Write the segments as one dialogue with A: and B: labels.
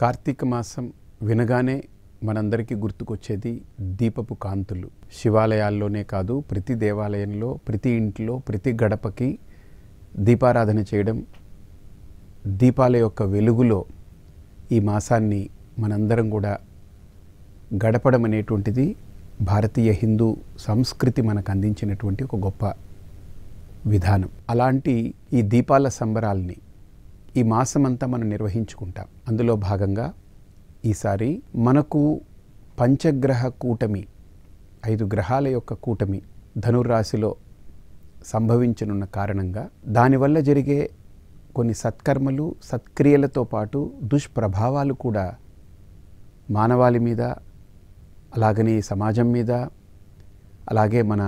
A: కార్తీక మాసం వినగానే మనందరికీ గుర్తుకొచ్చేది దీపపు కాంతులు శివాలయాల్లోనే కాదు ప్రతి దేవాలయంలో ప్రతి ఇంట్లో ప్రతి గడపకి దీపారాధన చేయడం దీపాల యొక్క వెలుగులో ఈ మాసాన్ని మనందరం కూడా గడపడం అనేటువంటిది భారతీయ హిందూ సంస్కృతి మనకు అందించినటువంటి ఒక గొప్ప విధానం అలాంటి ఈ దీపాల సంబరాల్ని ఈ మాసమంతా మనం నిర్వహించుకుంటాం అందులో భాగంగా ఈసారి మనకు పంచగ్రహ కూటమి ఐదు గ్రహాల యొక్క కూటమి ధనుర్రాశిలో సంభవించనున్న కారణంగా దానివల్ల జరిగే కొన్ని సత్కర్మలు సత్క్రియలతో పాటు దుష్ప్రభావాలు కూడా మానవాళి మీద అలాగనే సమాజం మీద అలాగే మన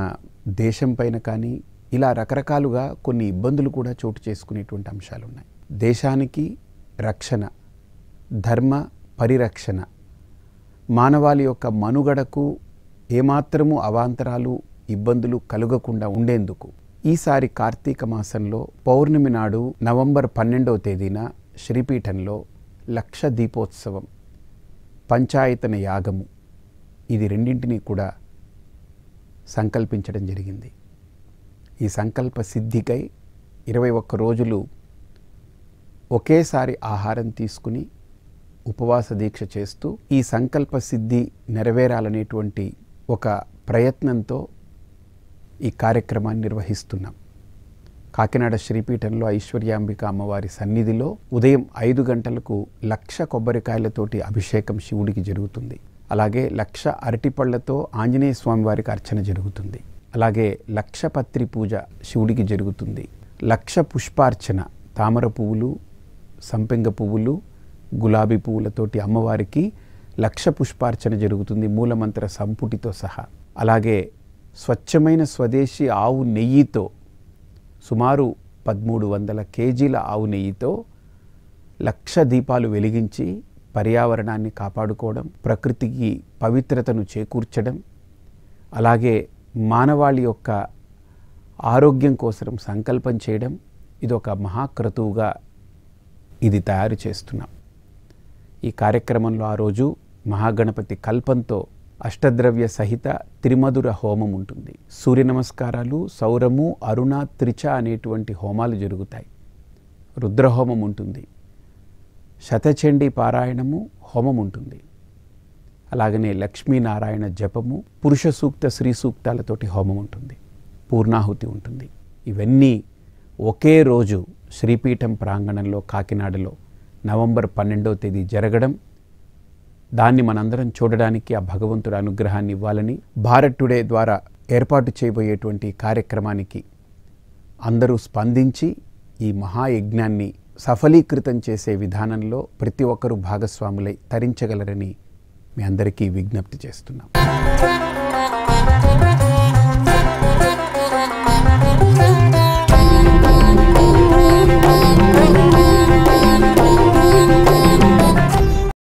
A: దేశం పైన కానీ ఇలా రకరకాలుగా కొన్ని ఇబ్బందులు కూడా చోటు చేసుకునేటువంటి అంశాలు ఉన్నాయి దేశానికి రక్షణ ధర్మ పరిరక్షణ మానవాళి యొక్క మనుగడకు ఏమాత్రము అవాంతరాలు ఇబ్బందులు కలగకుండా ఉండేందుకు ఈసారి కార్తీక మాసంలో పౌర్ణమి నాడు నవంబర్ పన్నెండవ తేదీన శ్రీపీఠంలో లక్ష దీపోత్సవం పంచాయతన యాగము ఇది రెండింటినీ కూడా సంకల్పించడం జరిగింది ఈ సంకల్ప సిద్ధికై ఇరవై ఒక్క రోజులు ఒకేసారి ఆహారం తీసుకుని ఉపవాస దీక్ష చేస్తూ ఈ సంకల్ప సిద్ధి నెరవేరాలనేటువంటి ఒక ప్రయత్నంతో ఈ కార్యక్రమాన్ని నిర్వహిస్తున్నాం కాకినాడ శ్రీపీఠంలో ఐశ్వర్యాంబిక అమ్మవారి సన్నిధిలో ఉదయం ఐదు గంటలకు లక్ష కొబ్బరికాయలతోటి అభిషేకం శివుడికి జరుగుతుంది అలాగే లక్ష అరటిపళ్లతో ఆంజనేయ స్వామివారికి అర్చన జరుగుతుంది అలాగే లక్ష పత్రి పూజ శివుడికి జరుగుతుంది లక్ష పుష్పార్చన తామర పువ్వులు సంపెంగ పువ్వులు గులాబీ పువ్వులతోటి అమ్మవారికి లక్ష పుష్పార్చన జరుగుతుంది మూలమంత్ర సంపుటితో సహా అలాగే స్వచ్ఛమైన స్వదేశీ ఆవు నెయ్యితో సుమారు పదమూడు వందల కేజీల ఆవు నెయ్యితో లక్ష దీపాలు వెలిగించి పర్యావరణాన్ని కాపాడుకోవడం ప్రకృతికి పవిత్రతను చేకూర్చడం అలాగే మానవాళి యొక్క ఆరోగ్యం కోసం సంకల్పం చేయడం ఇదొక మహాక్రతువుగా ఇది తయారు చేస్తున్నాం ఈ కార్యక్రమంలో ఆ రోజు మహాగణపతి కల్పంతో అష్టద్రవ్య సహిత త్రిమధుర హోమం ఉంటుంది సూర్య నమస్కారాలు సౌరము అరుణ త్రిచ అనేటువంటి హోమాలు జరుగుతాయి రుద్రహోమం ఉంటుంది శతచండీ పారాయణము హోమం ఉంటుంది అలాగనే లక్ష్మీనారాయణ జపము పురుష సూక్త శ్రీ సూక్తాలతోటి హోమం ఉంటుంది పూర్ణాహుతి ఉంటుంది ఇవన్నీ ఒకే రోజు శ్రీపీఠం ప్రాంగణంలో కాకినాడలో నవంబర్ పన్నెండవ తేదీ జరగడం దాన్ని మనందరం చూడడానికి ఆ భగవంతుడు అనుగ్రహాన్ని ఇవ్వాలని భారత్ టుడే ద్వారా ఏర్పాటు చేయబోయేటువంటి కార్యక్రమానికి అందరూ స్పందించి ఈ మహాయజ్ఞాన్ని సఫలీకృతం చేసే విధానంలో ప్రతి ఒక్కరూ భాగస్వాములై తరించగలరని మీ అందరికీ విజ్ఞప్తి చేస్తున్నాం